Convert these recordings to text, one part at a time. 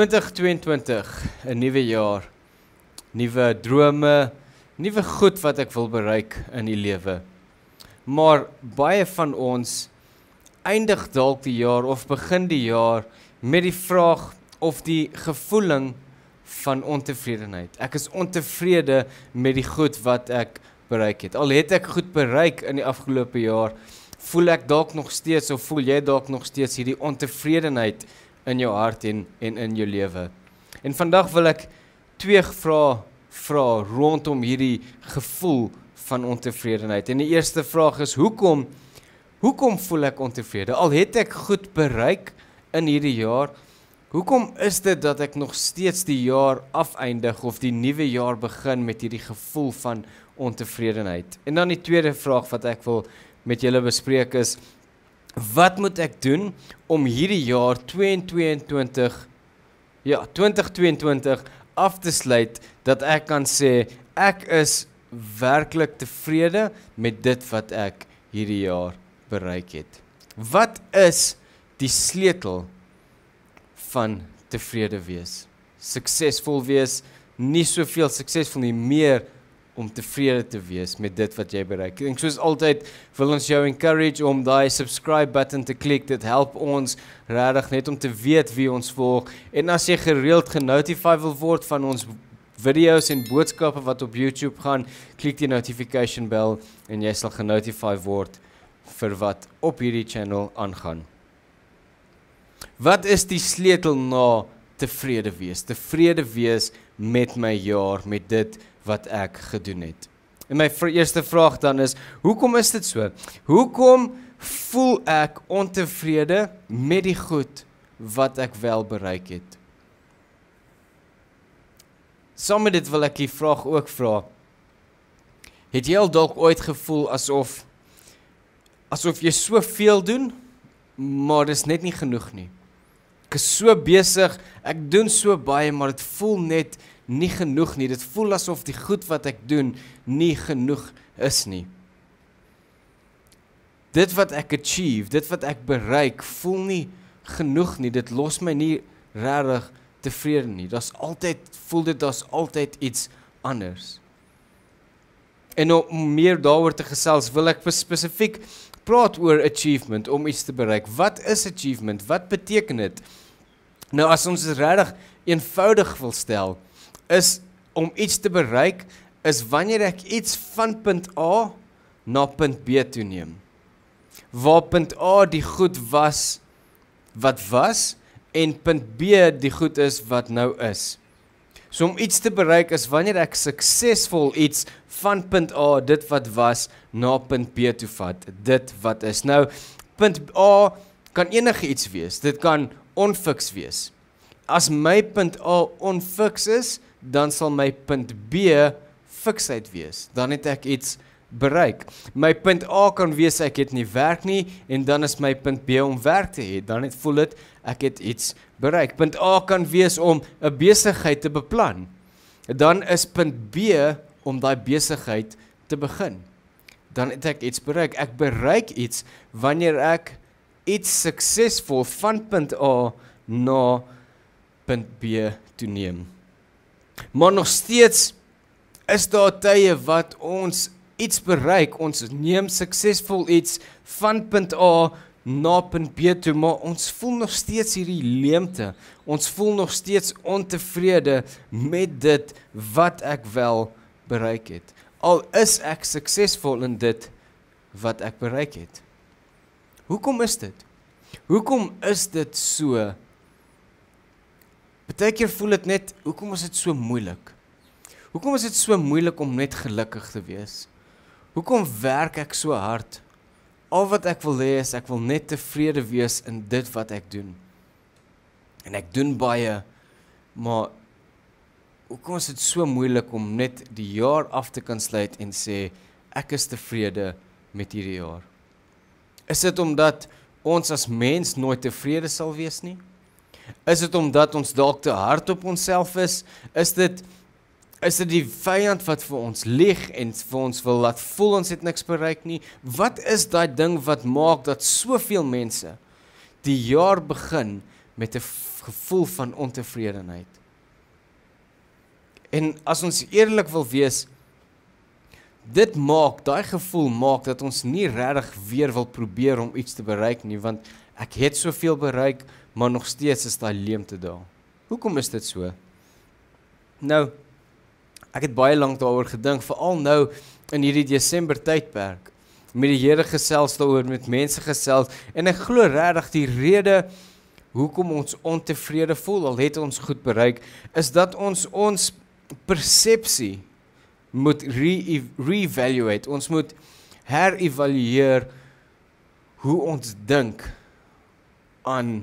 2022, 'n nuwe jaar, nuwe drome, nuwe goed wat ek wil bereik in die lewe. Maar baie van ons eindig dalk die jaar of begin die jaar met die vraag of die gevoeling van ontevredenheid. Ek is ontevrede met die goed wat ek bereik het. Al het ek goed bereik in die afgelope jaar, voel ek dalk nog steeds of voel jy dalk nog steeds hierdie ontevredenheid in jou hart en en in jou lewe. En vandag wil ek twee vrae vra rondom hierdie gevoel van ontevredenheid. En die eerste vraag is hoekom hoekom voel ek ontevrede? Al het ek goed bereik in hierdie jaar, hoekom is dit dat ek nog steeds die jaar afeindig of die nuwe jaar begin met hierdie gevoel van ontevredenheid? En dan die tweede vraag wat ek wil met julle bespreek is wat moet ek doen om hierdie jaar 2022 ja, 2022 af te sluit dat ek kan sê ek is werklik tevrede met dit wat ek hierdie jaar bereik het. Wat is die sleutel van tevrede wees? Suksesvol wees, nie soveel suksesvol nie, meer om tevrede te wees met dit wat jy bereik. Ek dink soos altyd wil ons jou encourage om daai subscribe button te klik. Dit help ons regtig net om te weet wie ons volg. En as jy gereeld genotify wil word van ons video's en boodskappe wat op YouTube gaan, klik die notification bell en jy sal genotify word vir wat op hierdie channel aangaan. Wat is die sleutel na tevrede wees? Tevrede wees met my jaar, met dit wat wat ek gedoen het. En my eerste vraag dan is, hoekom is dit so? Hoekom voel ek ontevrede met die goed wat ek wel bereik het? Sommige dit wil ek die vraag ook vra. Het jy al dalk ooit gevoel asof asof jy soveel doen, maar dit is net nie genoeg nie. Ek is so besig, ek doen so baie, maar dit voel net nie genoeg nie. Dit voel asof die goed wat ek doen nie genoeg is nie. Dit wat ek achieve, dit wat ek bereik, voel nie genoeg nie. Dit los my nie regtig tevrede nie. Daar's altyd voel dit daar's altyd iets anders. En om meer daaroor te gesels, wil ek spesifiek praat oor achievement om iets te bereik. Wat is achievement? Wat beteken dit? Nou as ons dit regtig eenvoudig wil stel, is om iets te bereik is wanneer ek iets van punt A na punt B toe neem. Waar punt A die goed was wat was en punt B die goed is wat nou is. So om iets te bereik is wanneer ek suksesvol iets van punt A dit wat was na punt B toe vat, dit wat is. Nou punt A kan enigiets wees. Dit kan onfiks wees. As my punt A onfiks is, dan sal my punt B fiksheid wees. Dan het ek iets bereik. My punt A kan wees ek het nie werk nie en dan is my punt B om werk te hê. Dan het voel dit ek het iets bereik. Punt A kan wees om 'n besigheid te beplan. Dan is punt B om daai besigheid te begin. Dan het ek iets bereik. Ek bereik iets wanneer ek iets suksesvol van punt A na punt B toeneem. Maar nog steeds is daar tye wat ons iets bereik, ons neem suksesvol iets van punt A na punt B toe, maar ons voel nog steeds hierdie leemte. Ons voel nog steeds ontevrede met dit wat ek wel bereik het. Al is ek suksesvol in dit wat ek bereik het. Hoekom is dit? Hoekom is dit so Baie keer voel dit net, hoekom is dit so moeilik? Hoekom is dit so moeilik om net gelukkig te wees? Hoekom werk ek so hard? Al wat ek wil hê is ek wil net tevrede wees in dit wat ek doen. En ek doen baie, maar hoekom is dit so moeilik om net die jaar af te kan sluit en sê ek is tevrede met hierdie jaar? Is dit omdat ons as mens nooit tevrede sal wees nie? Is dit omdat ons dalk te hard op onsself is? Is dit is dit die vyand wat vir ons lieg en vir ons wil laat voel ons het niks bereik nie? Wat is daai ding wat maak dat soveel mense die jaar begin met 'n gevoel van ontevredenheid? En as ons eerlik wil wees, dit maak daai gevoel maak dat ons nie regtig weer wil probeer om iets te bereik nie, want ek het soveel bereik, maar nog steeds is daar leemte daar. Hoekom is dit so? Nou ek het baie lank daaroor gedink, veral nou in hierdie Desember tydperk. Met die Here gesels daaroor met mense gesels en ek glo regtig die rede hoekom ons ontevrede voel al het ons goed bereik is dat ons ons persepsie moet re-evaluate. Re ons moet herevalueer hoe ons dink aan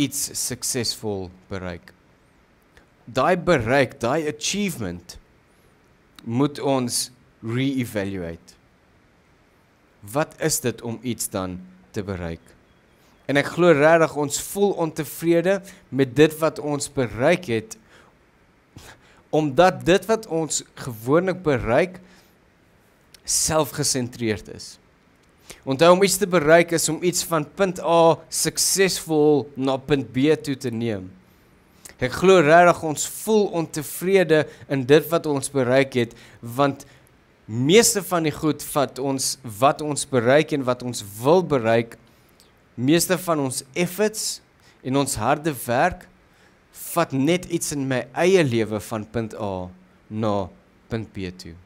iets suksesvol bereik. Daai bereik, daai achievement moet ons re-evaluate. Wat is dit om iets dan te bereik? En ek glo regtig ons voel ontevrede met dit wat ons bereik het omdat dit wat ons gewoonlik bereik selfgesentreerd is. Onthou om iets te bereik is om iets van punt A suksesvol na punt B toe te neem. Ek glo regtig ons voel ontevrede in dit wat ons bereik het want meeste van die goed wat ons wat ons bereik en wat ons wil bereik meeste van ons efforts en ons harde werk vat net iets in my eie lewe van punt A na punt B toe.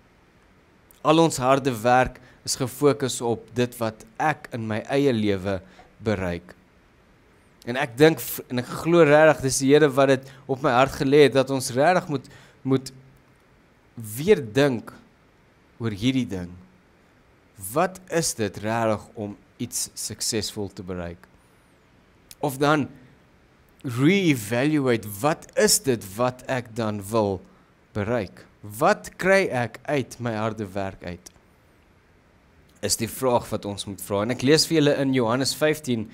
Al ons harde werk is gefokus op dit wat ek in my eie lewe bereik. En ek dink en ek glo regtig dis die Here wat dit op my hart gelê het dat ons regtig moet moet weer dink oor hierdie ding. Wat is dit regtig om iets suksesvol te bereik? Of dan reevaluate wat is dit wat ek dan wil bereik? Wat kry ek uit my harde werk uit? is die vraag wat ons moet vra. En ek lees vir julle in Johannes 15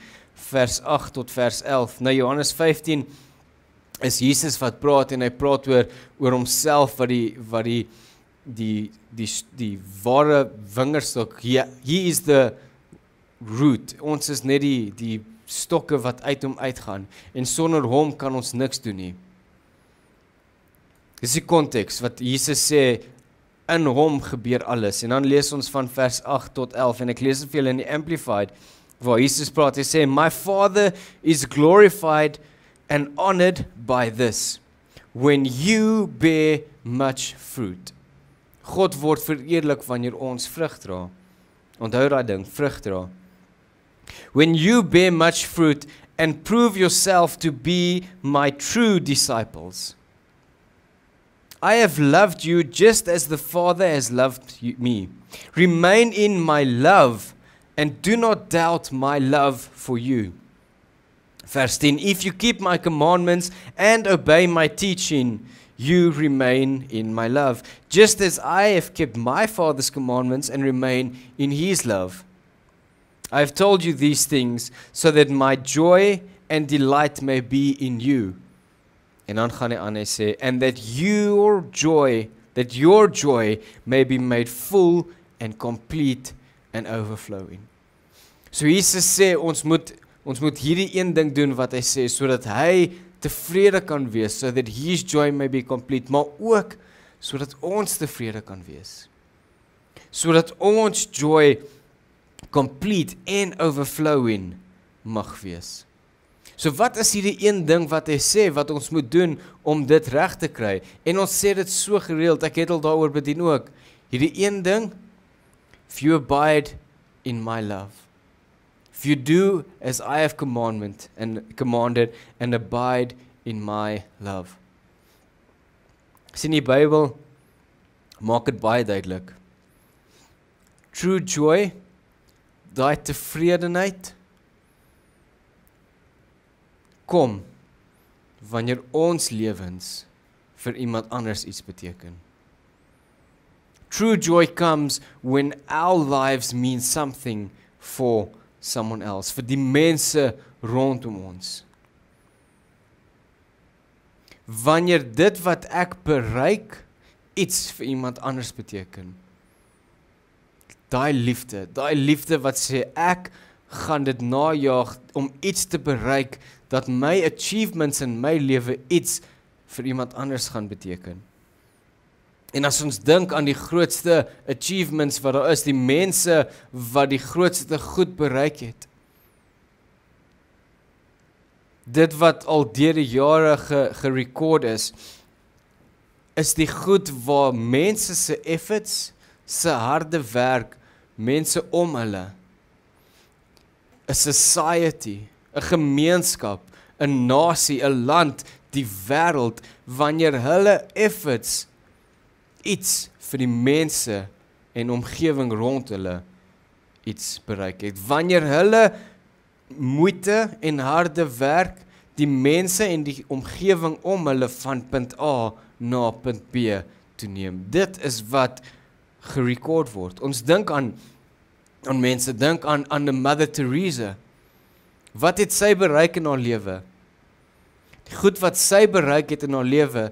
vers 8 tot vers 11. Nou Johannes 15 is Jesus wat praat en hy praat oor oor homself wat die wat die die die die ware wingerdstok hier is the root ons is net die die stokke wat uit hom uitgaan en sonder hom kan ons niks doen nie Dis die konteks wat Jesus sê in hom gebeur alles. En dan lees ons van vers 8 tot 11 en ek lees dit vir julle in die amplified waar Jesus praat. Hy sê, "My Father is glorified and honored by this when you bear much fruit." God word verheerlik wanneer ons vrug dra. Onthou daai ding, vrug dra. When you bear much fruit and prove yourself to be my true disciples. I have loved you just as the Father has loved me. Remain in my love and do not doubt my love for you. Verse 10 If you keep my commandments and obey my teaching, you remain in my love, just as I have kept my Father's commandments and remain in his love. I have told you these things so that my joy and delight may be in you En dan gaan hy aan hy sê and that your joy that your joy may be made full and complete and overflowing. So Jesus sê ons moet ons moet hierdie een ding doen wat hy sê sodat hy tevrede kan wees so that his joy may be complete maar ook sodat ons tevrede kan wees. Sodat ons joy complete and overflowing mag wees. So wat is hierdie een ding wat hy sê wat ons moet doen om dit reg te kry? En ons sê dit so gereeld, ek het al daaroor bedien ook. Hierdie een ding if you abide in my love. If you do as I have commandment and commanded and abide in my love. Sien die Bybel maak dit baie duidelik. True joy, daai tevredenheid kom wanneer ons lewens vir iemand anders iets beteken. True joy comes when our lives mean something for someone else, vir die mense rondom ons. Wanneer dit wat ek bereik iets vir iemand anders beteken. Daai liefde, daai liefde wat sê ek gaan dit najag om iets te bereik dat my achievements in my lewe iets vir iemand anders gaan beteken. En as ons dink aan die grootste achievements wat daar is, die mense wat die grootste goed bereik het. Dit wat al deur die jare gerekord is, is die goed waar mense se efforts, se harde werk, mense om hulle a society 'n gemeenskap, 'n nasie, 'n land, die wêreld wanneer hulle efforts iets vir die mense en omgewing rond hulle iets bereik het. Wanneer hulle moeite en harde werk die mense en die omgewing om hulle van punt A na punt B toe neem. Dit is wat gerekord word. Ons dink aan aan mense, dink aan aan 'n Mother Teresa Wat het sy bereik in haar lewe? Die goed wat sy bereik het in haar lewe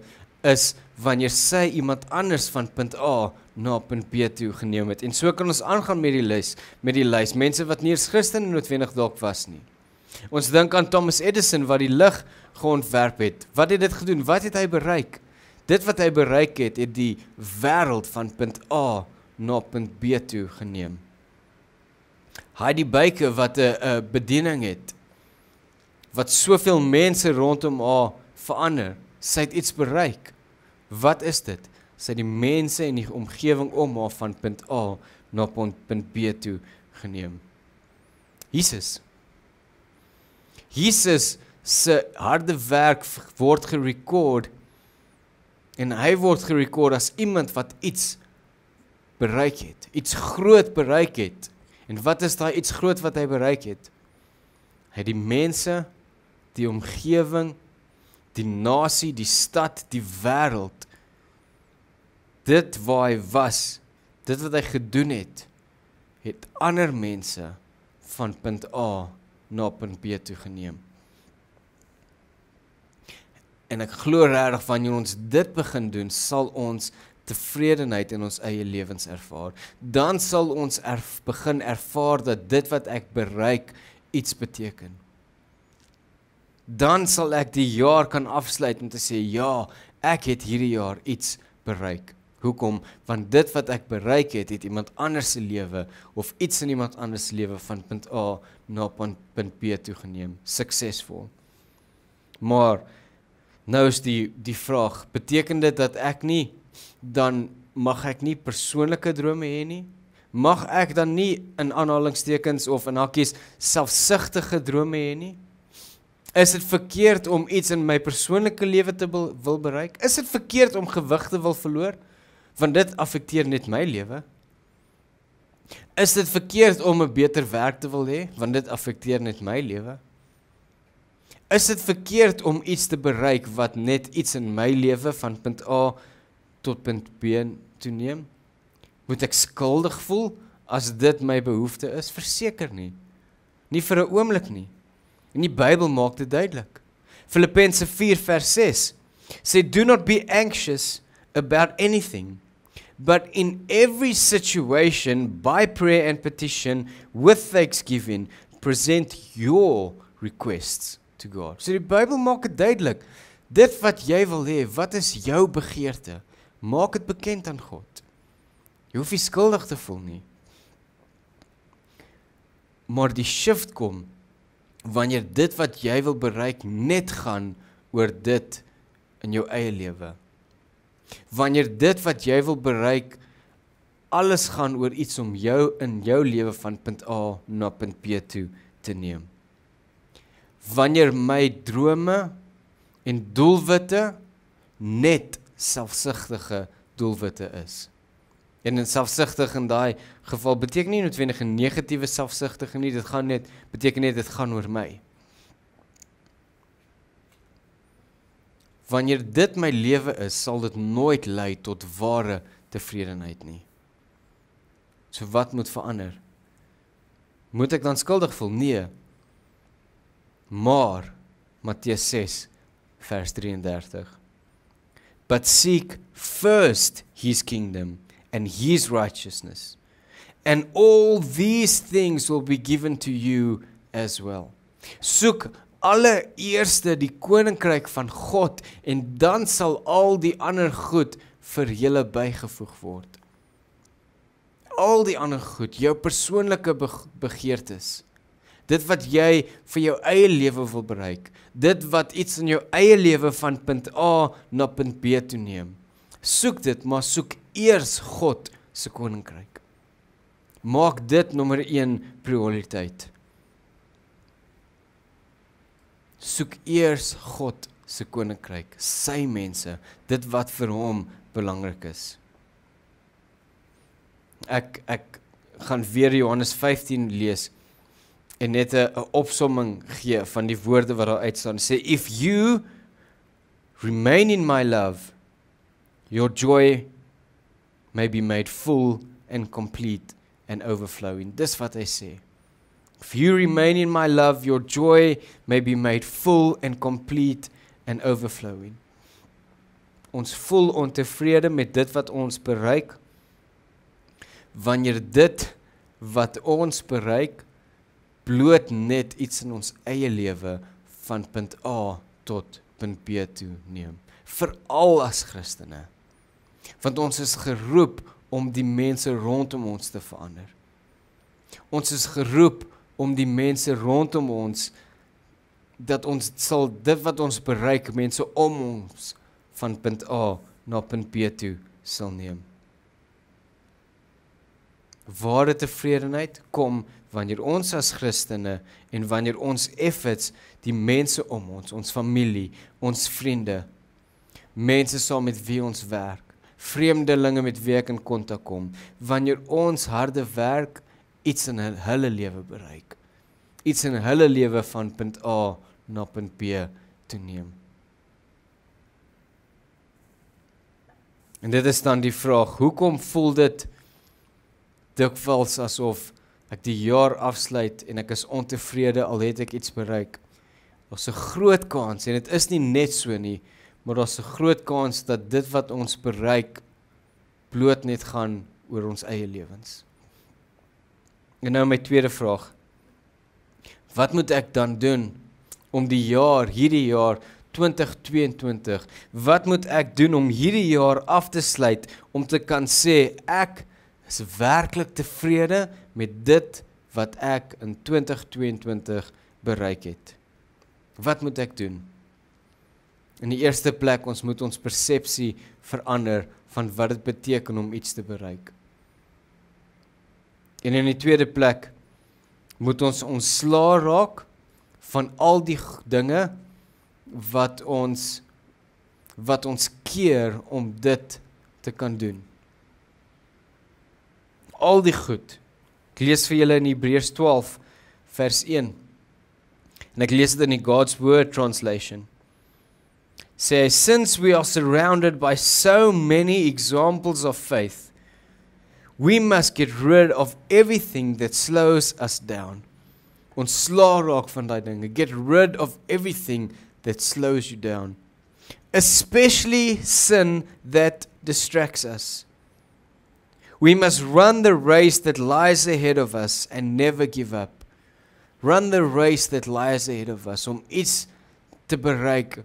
is wanneer sy iemand anders van punt A na punt B toe geneem het. En so kan ons aangaan met die lys, met die lys mense wat nie eens Christen noodwendig dalk was nie. Ons dink aan Thomas Edison wat die lig geontwerp het. Wat het dit gedoen? Wat het hy bereik? Dit wat hy bereik het, het die wêreld van punt A na punt B toe geneem. Heidi Baker wat 'n uh, 'n uh, bediening het wat soveel mense rondom haar verander. Sy het iets bereik. Wat is dit? Sy het die mense en die omgewing om haar van punt A na punt B toe geneem. Jesus. Jesus se harde werk word gerekord en hy word gerekord as iemand wat iets bereik het, iets groot bereik het. En wat is daai iets groot wat hy bereik het? Hy het die mense, die omgewing, die nasie, die stad, die wêreld dit waar hy was, dit wat hy gedoen het, het ander mense van punt A na punt B toe geneem. En ek glo regtig wanneer ons dit begin doen, sal ons tevredenheid in ons eie lewens ervaar, dan sal ons erf begin ervaar dat dit wat ek bereik iets beteken. Dan sal ek die jaar kan afsluit om te sê ja, ek het hierdie jaar iets bereik. Hoekom? Want dit wat ek bereik het, het iemand anders se lewe of iets in iemand anders se lewe van punt A na punt B toegeneem, suksesvol. Maar nou is die die vraag, beteken dit dat ek nie dan mag ek nie persoonlike drome hê nie. Mag ek dan nie in aanhalingstekens of in hakkies selfsugtige drome hê nie? Is dit verkeerd om iets in my persoonlike lewe te wil bereik? Is dit verkeerd om gewig te wil verloor? Want dit affekteer net my lewe. Is dit verkeerd om 'n beter werk te wil hê? Want dit affekteer net my lewe. Is dit verkeerd om iets te bereik wat net iets in my lewe van punt A tot punt B toe neem? Moet ek skuldig voel as dit my behoefte is? Verseker nie. Nie vir 'n oomblik nie. En die Bybel maak dit duidelik. Filippense 4:6 sê do not be anxious about anything but in every situation by prayer and petition with thanksgiving present your requests to God. So die Bybel maak dit duidelik. Dit wat jy wil hê, wat is jou begeerte? Maak dit bekend aan God. Jy hoef nie skuldig te voel nie. Maar die shift kom wanneer dit wat jy wil bereik net gaan oor dit in jou eie lewe. Wanneer dit wat jy wil bereik alles gaan oor iets om jou in jou lewe van punt A na punt B toe te neem. Wanneer my drome en doelwitte net selfsugtige doelwitte is. En in selfsugtig in daai geval beteken nie noodwendig 'n negatiewe selfsugtige nie, dit gaan net beteken net dit gaan oor my. Wanneer dit my lewe is, sal dit nooit lei tot ware tevredenheid nie. So wat moet verander? Moet ek dan skuldig voel? Nee. Maar Matteus 6 vers 33 but seek first his kingdom and his righteousness and all these things will be given to you as well soek allereerst die koninkryk van god en dan sal al die ander goed vir julle bygevoeg word al die ander goed jou persoonlike begeertes dit wat jy vir jou eie lewe wil bereik, dit wat iets in jou eie lewe van punt A na punt B toe neem. Soek dit, maar soek eers God se koninkryk. Maak dit nommer 1 prioriteit. Soek eers God se koninkryk, sy mense, dit wat vir hom belangrik is. Ek ek gaan weer Johannes 15 lees en net 'n opsomming gee van die woorde wat daar uit staan. Sê if you remain in my love, your joy may be made full and complete and overflowing. Dis wat hy sê. If you remain in my love, your joy may be made full and complete and overflowing. Ons voel ontevrede met dit wat ons bereik wanneer dit wat ons bereik bloot net iets in ons eie lewe van punt A tot punt B toe neem veral as Christene want ons is geroep om die mense rondom ons te verander ons is geroep om die mense rondom ons dat ons sal dit wat ons bereik mense om ons van punt A na punt B toe sal neem Ware tevredenheid kom wanneer ons as Christene en wanneer ons efforts die mense om ons, ons familie, ons vriende, mense saam met wie ons werk, vreemdelinge met wie ek in kontak kom, wanneer ons harde werk iets in hulle lewe bereik. Iets in hulle lewe van punt A na punt B toe neem. En dit is dan die vraag, hoekom voel dit dikwels asof ek die jaar afsluit en ek is ontevrede al het ek iets bereik. Ons se groot kans en dit is nie net so nie, maar daar's 'n groot kans dat dit wat ons bereik bloot net gaan oor ons eie lewens. En nou my tweede vraag. Wat moet ek dan doen om die jaar, hierdie jaar 2022, wat moet ek doen om hierdie jaar af te sluit om te kan sê ek is werklik tevrede met dit wat ek in 2022 bereik het. Wat moet ek doen? In die eerste plek, ons moet ons persepsie verander van wat dit beteken om iets te bereik. En in die tweede plek, moet ons ontslae raak van al die dinge wat ons wat ons keer om dit te kan doen al die goed. Ek lees vir julle in Hebreërs 12 vers 1. En ek lees dit in die God's Word translation. Say since we are surrounded by so many examples of faith, we must get rid of everything that slows us down. Ons sla raak van daai dinge. Get rid of everything that slows you down. Especially sin that distracts us. We must run the race that lies ahead of us and never give up. Run the race that lies ahead of us om iets te bereik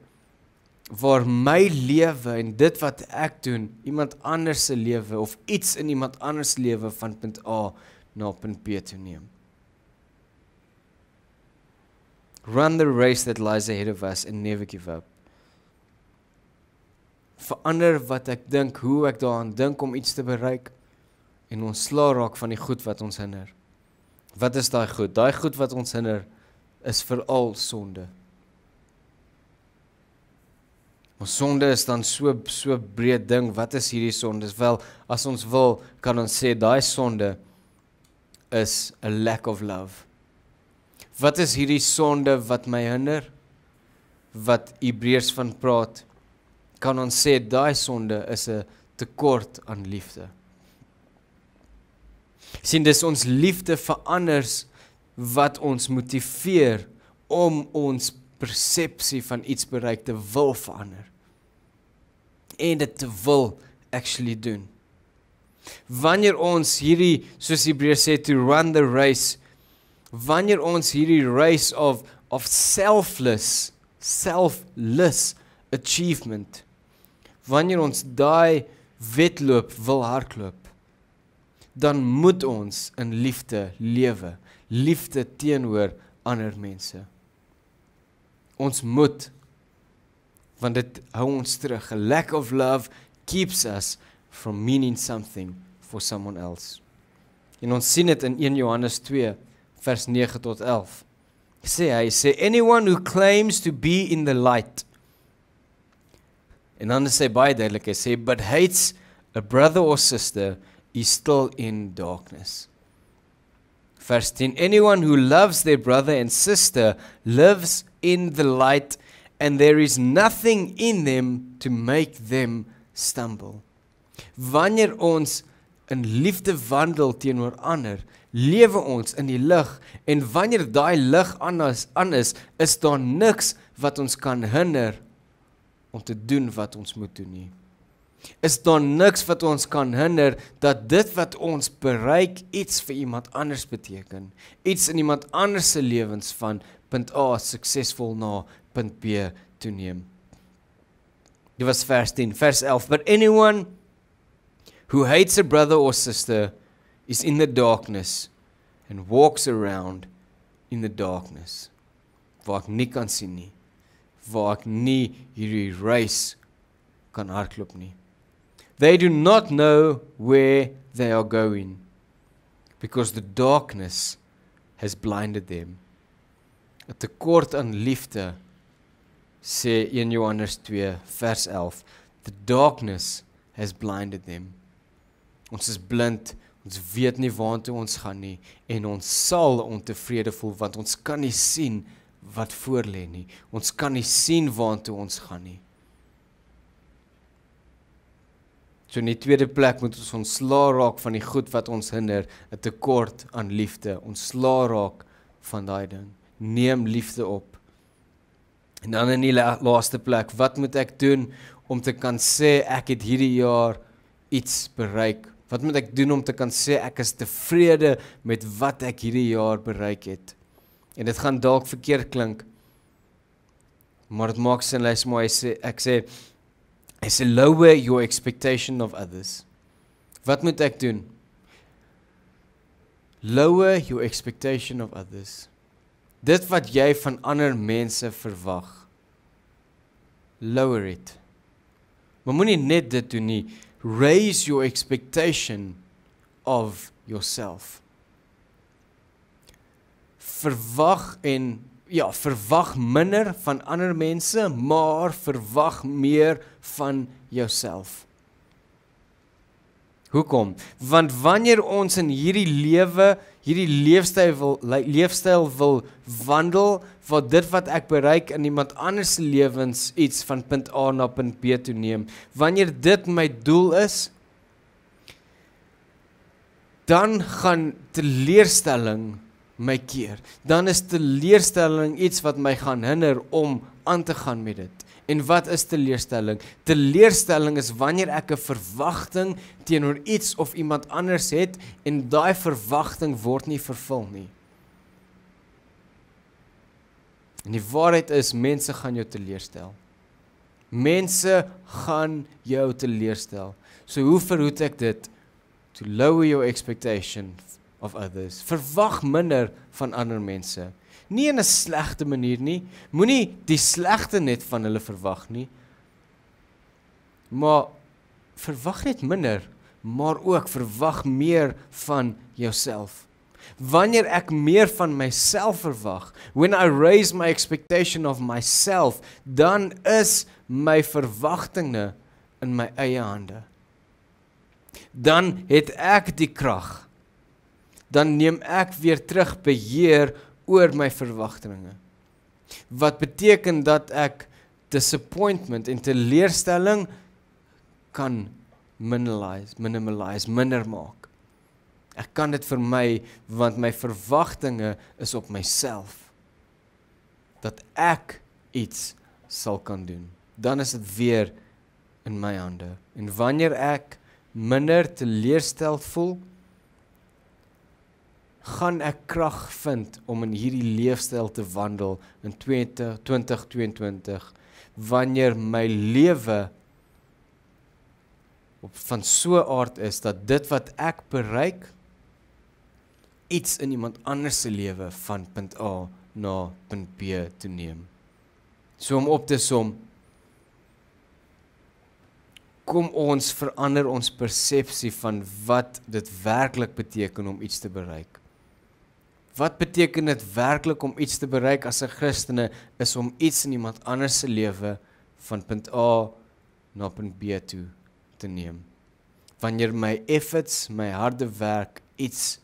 waar my lewe en dit wat ek doen iemand anders se lewe of iets in iemand anders se lewe van punt A na punt B toe neem. Run the race that lies ahead of us and never give up. Verander wat ek dink, hoe ek daaraan dink om iets te bereik en ons sla raak van die goed wat ons hinder. Wat is daai goed? Daai goed wat ons hinder is veral sonde. Ons sonde is dan so so breed ding. Wat is hierdie sonde? Dis wel as ons wil kan ons sê daai sonde is a lack of love. Wat is hierdie sonde wat my hinder? Wat Hebreërs van praat? Kan ons sê daai sonde is 'n tekort aan liefde? sien dis ons liefde vir ander wat ons motiveer om ons persepsie van iets bereik te wil verander en dit te wil actually doen wanneer ons hierdie soos Hebreë sê to run the race wanneer ons hierdie race of of selfless selfless achievement wanneer ons daai wedloop wil hardloop dan moet ons in liefde lewe, liefde teenoor ander mense. Ons moet want dit hou ons terug. A lack of love keeps us from meaning something for someone else. En ons sien dit in 1 Johannes 2 vers 9 tot 11. Sê hy sê anyone who claims to be in the light en dan sê baie duidelik hy sê but hates a brother or sister is still in darkness. Vers 10 Anyone who loves their brother and sister lives in the light and there is nothing in them to make them stumble. Wanneer ons in liefde wandel teenoor ander, lewe ons in die lig en wanneer daai lig aan ons aan is, is daar niks wat ons kan hinder om te doen wat ons moet doen nie is daar niks wat ons kan hinder dat dit wat ons bereik iets vir iemand anders beteken. Iets in iemand anders se lewens van punt A suksesvol na punt B toeneem. Dit was vers 10, vers 11. But anyone who hates a brother or sister is in the darkness and walks around in the darkness waar ek nie kan sien nie waar ek nie hierdie reis kan hardloop nie They do not know where they are going because the darkness has blinded them. 'n Tekort aan liefde sê 1 Johannes 2 vers 11. The darkness has blinded them. Ons is blind. Ons weet nie waartoe ons gaan nie en ons sal ontevrede voel want ons kan nie sien wat voor lê nie. Ons kan nie sien waartoe ons gaan nie. So in die tweede plek moet ons ontslaa raak van die goed wat ons hinder, 'n tekort aan liefde. Ontslaa raak van daai ding. Neem liefde op. En dan in die la laaste plek, wat moet ek doen om te kan sê ek het hierdie jaar iets bereik? Wat moet ek doen om te kan sê ek is tevrede met wat ek hierdie jaar bereik het? En dit gaan dalk verkeerd klink. Maar dit maak sin, lees mooi, ek sê, ek sê is lower your expectation of others. Wat moet ek doen? Lower your expectation of others. Dit wat jy van ander mense verwag. Lower it. Maar moenie net dit doen nie. Raise your expectation of yourself. Verwag en ja, verwag minder van ander mense, maar verwag meer van jouself. Hoekom? Want wanneer ons in hierdie lewe, hierdie leefstyl wil leefstyl wil wandel, wat dit wat ek bereik in iemand anders se lewens iets van punt A na punt B toe neem. Wanneer dit my doel is, dan gaan teleurstelling my keer. Dan is teleurstelling iets wat my gaan hinder om aan te gaan met dit. En wat is teleurstelling? Teleurstelling is wanneer ek 'n verwagting teenoor iets of iemand anders het en daai verwagting word nie vervul nie. En die waarheid is mense gaan jou teleurstel. Mense gaan jou teleurstel. So hoe verhoed ek dit? To lower your expectation of others. Verwag minder van ander mense. Nie in 'n slegte manier nie. Moenie die slegte net van hulle verwag nie. Maar verwag net minder, maar ook verwag meer van jouself. Wanneer ek meer van myself verwag, when I raise my expectation of myself, dan is my verwagtinge in my eie hande. Dan het ek die krag dan neem ek weer terug beheer oor my verwagtinge. Wat beteken dat ek disappointment en teleurstelling kan minimalize, minimalize, minder maak. Ek kan dit vermy want my verwagtinge is op myself dat ek iets sal kan doen. Dan is dit weer in my hande. En wanneer ek minder teleurstel voel, gaan ek krag vind om in hierdie leefstyl te wandel in 2022 wanneer my lewe op van so 'n aard is dat dit wat ek bereik iets in iemand anders se lewe van punt A na punt B toe neem. So om op te som kom ons verander ons persepsie van wat dit werklik beteken om iets te bereik. Wat beteken dit werklik om iets te bereik as 'n Christene is om iets in iemand anders se lewe van punt A na punt B toe te neem. Wanneer my efforts, my harde werk iets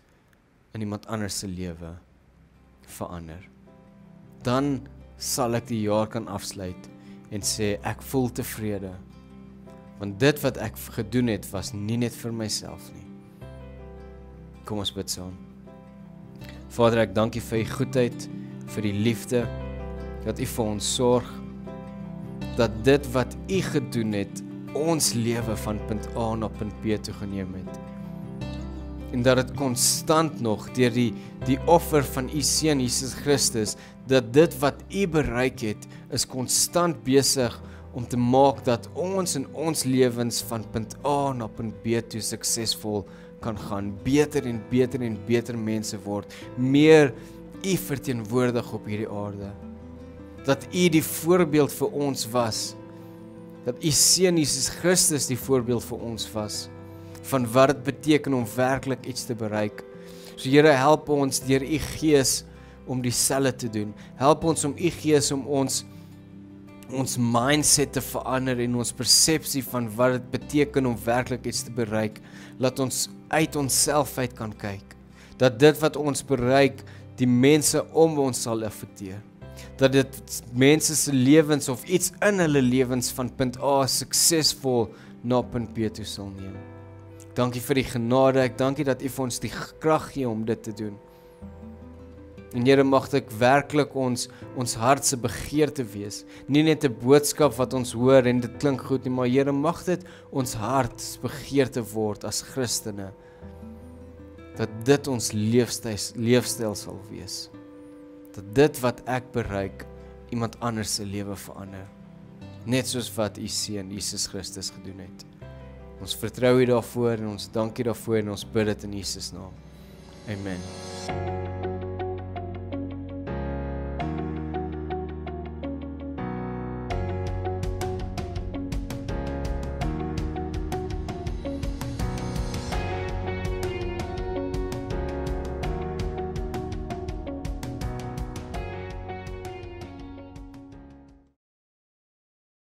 in iemand anders se lewe verander, dan sal ek die jaar kan afsluit en sê ek voel tevrede. Want dit wat ek gedoen het was nie net vir myself nie. Kom ons bid saam. So. Vader, ek dank U vir U goedheid, vir U liefde dat U vir ons sorg dat dit wat U gedoen het ons lewe van punt A na punt B toe geneem het. En dat dit konstant nog deur die die offer van U seun Jesus Christus dat dit wat U bereik het is konstant besig om te maak dat ons in ons lewens van punt A na punt B toe suksesvol is kan gaan beter en beter en beter mense word meer u verteenwoordig op hierdie aarde dat u die voorbeeld vir ons was dat u seun Jesus Christus die voorbeeld vir ons was van wat dit beteken om werklik iets te bereik so Here help ons deur u gees om dieselfde te doen help ons om u gees om ons ons mindset te verander en ons persepsie van wat dit beteken om werklik iets te bereik laat ons uit onsself uit kan kyk. Dat dit wat ons bereik, die mense om ons sal affekteer. Dat dit mense se lewens of iets in hulle lewens van punt A suksesvol na punt B toe sal neem. Dankie vir die genade. Ek dankie dat U vir ons die krag gee om dit te doen. En Here mag dit werklik ons ons hart se begeerte wees. Nie net 'n boodskap wat ons hoor en dit klink goed nie, maar Here mag dit ons hart se begeerte word as Christene dat dit ons leefstyl leefstyl sal wees. Dat dit wat ek bereik iemand anders se lewe verander. Net soos wat u seun Jesus Christus gedoen het. Ons vertrou U daarvoor en ons dankie daarvoor en ons bid dit in Jesus naam. Amen.